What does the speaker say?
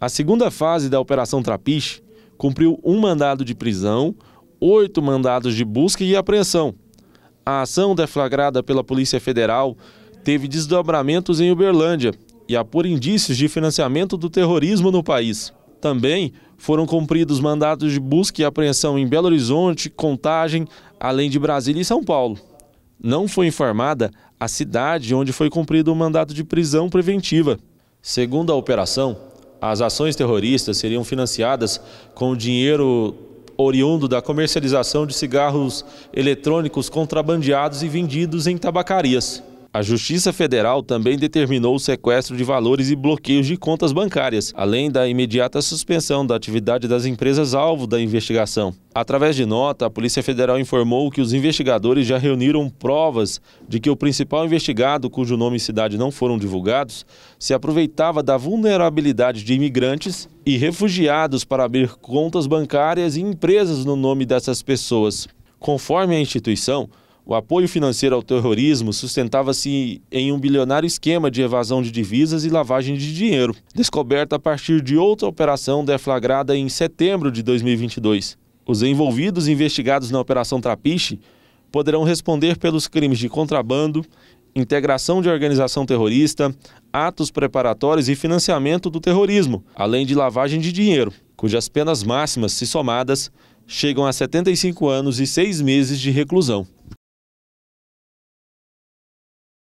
A segunda fase da Operação Trapiche cumpriu um mandado de prisão, oito mandados de busca e apreensão. A ação deflagrada pela Polícia Federal teve desdobramentos em Uberlândia e apur indícios de financiamento do terrorismo no país. Também foram cumpridos mandados de busca e apreensão em Belo Horizonte, Contagem, além de Brasília e São Paulo. Não foi informada a cidade onde foi cumprido o mandato de prisão preventiva. Segundo a operação, as ações terroristas seriam financiadas com dinheiro oriundo da comercialização de cigarros eletrônicos contrabandeados e vendidos em tabacarias. A Justiça Federal também determinou o sequestro de valores e bloqueios de contas bancárias, além da imediata suspensão da atividade das empresas alvo da investigação. Através de nota, a Polícia Federal informou que os investigadores já reuniram provas de que o principal investigado, cujo nome e cidade não foram divulgados, se aproveitava da vulnerabilidade de imigrantes e refugiados para abrir contas bancárias e empresas no nome dessas pessoas. Conforme a instituição, o apoio financeiro ao terrorismo sustentava-se em um bilionário esquema de evasão de divisas e lavagem de dinheiro, descoberta a partir de outra operação deflagrada em setembro de 2022. Os envolvidos investigados na Operação Trapiche poderão responder pelos crimes de contrabando, integração de organização terrorista, atos preparatórios e financiamento do terrorismo, além de lavagem de dinheiro, cujas penas máximas, se somadas, chegam a 75 anos e 6 meses de reclusão.